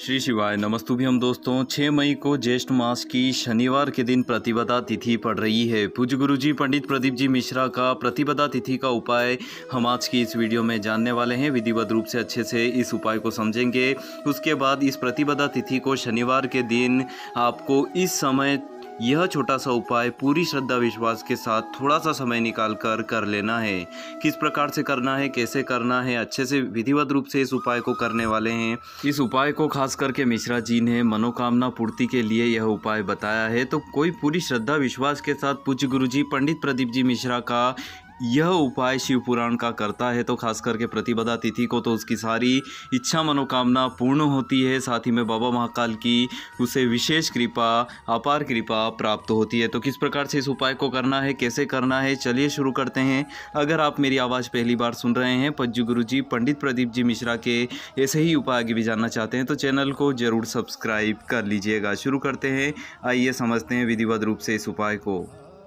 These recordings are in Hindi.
श्री शिवाय नमस्तुभ्यम दोस्तों 6 मई को ज्येष्ठ मास की शनिवार के दिन प्रतिपदा तिथि पड़ रही है पूज्य जी पंडित प्रदीप जी मिश्रा का प्रतिपदा तिथि का उपाय हम आज की इस वीडियो में जानने वाले हैं विधिवत रूप से अच्छे से इस उपाय को समझेंगे उसके बाद इस प्रतिपदा तिथि को शनिवार के दिन आपको इस समय यह छोटा सा उपाय पूरी श्रद्धा विश्वास के साथ थोड़ा सा समय निकाल कर कर लेना है किस प्रकार से करना है कैसे करना है अच्छे से विधिवत रूप से इस उपाय को करने वाले हैं इस उपाय को खास करके मिश्रा जी ने मनोकामना पूर्ति के लिए यह उपाय बताया है तो कोई पूरी श्रद्धा विश्वास के साथ पूज्य गुरु जी पंडित प्रदीप जी मिश्रा का यह उपाय शिव पुराण का करता है तो खास करके प्रतिपदा तिथि को तो उसकी सारी इच्छा मनोकामना पूर्ण होती है साथ ही में बाबा महाकाल की उसे विशेष कृपा अपार कृपा प्राप्त होती है तो किस प्रकार से इस उपाय को करना है कैसे करना है चलिए शुरू करते हैं अगर आप मेरी आवाज़ पहली बार सुन रहे हैं पज्जू गुरु जी पंडित प्रदीप जी मिश्रा के ऐसे ही उपाय आगे भी जानना चाहते हैं तो चैनल को ज़रूर सब्सक्राइब कर लीजिएगा शुरू करते हैं आइए समझते हैं विधिवत रूप से इस उपाय को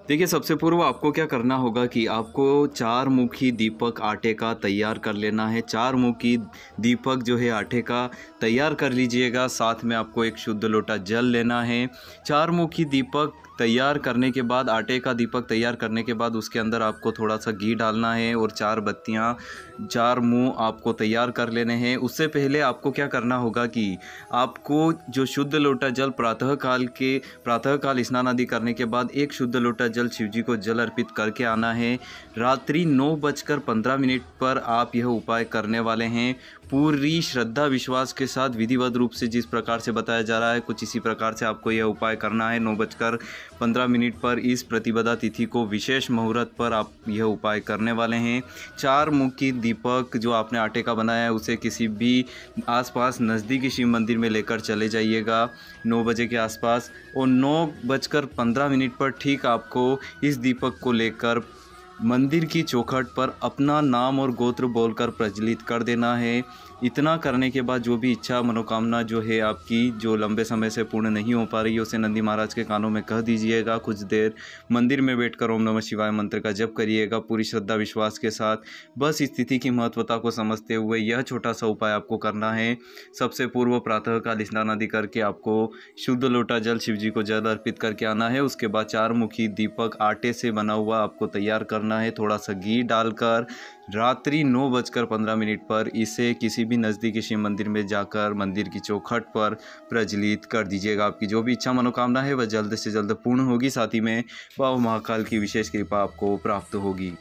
देखिए सबसे पूर्व आपको क्या करना होगा कि आपको चार मुखी दीपक आटे का तैयार कर लेना है चार मुखी दीपक जो है आटे का तैयार कर लीजिएगा साथ में आपको एक शुद्ध लोटा जल लेना है चार मुखी दीपक तैयार करने के बाद आटे का दीपक तैयार करने के बाद उसके अंदर आपको थोड़ा सा घी डालना है और चार बत्तियाँ चार मुंह आपको तैयार कर लेने हैं उससे पहले आपको क्या करना होगा कि आपको जो शुद्ध लोटा जल प्रातःकाल के प्रातःकाल स्नान आदि करने के बाद एक शुद्ध लोटा जल शिव जी को जल अर्पित करके आना है रात्रि नौ बजकर पंद्रह मिनट पर आप यह उपाय करने वाले हैं पूरी श्रद्धा विश्वास के साथ विधिवत रूप से जिस प्रकार से बताया जा रहा है कुछ इसी प्रकार से आपको यह उपाय करना है नौ बजकर पंद्रह मिनट पर इस प्रतिपदा तिथि को विशेष मुहूर्त पर आप यह उपाय करने वाले हैं चार मुखी दीपक जो आपने आटे का बनाया है उसे किसी भी आसपास नज़दीकी शिव मंदिर में लेकर चले जाइएगा नौ बजे के आसपास और नौ बजकर पंद्रह मिनट पर ठीक आपको इस दीपक को लेकर मंदिर की चौखट पर अपना नाम और गोत्र बोलकर प्रज्वलित कर देना है इतना करने के बाद जो भी इच्छा मनोकामना जो है आपकी जो लंबे समय से पूर्ण नहीं हो पा रही है उसे नंदी महाराज के कानों में कह दीजिएगा कुछ देर मंदिर में बैठकर ओम नमः शिवाय मंत्र का जप करिएगा पूरी श्रद्धा विश्वास के साथ बस स्थिति की महत्वता को समझते हुए यह छोटा सा उपाय आपको करना है सबसे पूर्व प्रातःकाल स्नान आदि करके आपको शुद्ध लोटा जल शिव जी को जल अर्पित करके आना है उसके बाद चार मुखी दीपक आटे से बना हुआ आपको तैयार करना करना है थोड़ा सा घी डालकर रात्रि नौ बजकर पंद्रह मिनट पर इसे किसी भी नज़दीकी शिव मंदिर में जाकर मंदिर की चौखट पर प्रज्वलित कर दीजिएगा आपकी जो भी इच्छा मनोकामना है वह जल्द से जल्द पूर्ण होगी साथ ही में बाबा महाकाल की विशेष कृपा आपको प्राप्त होगी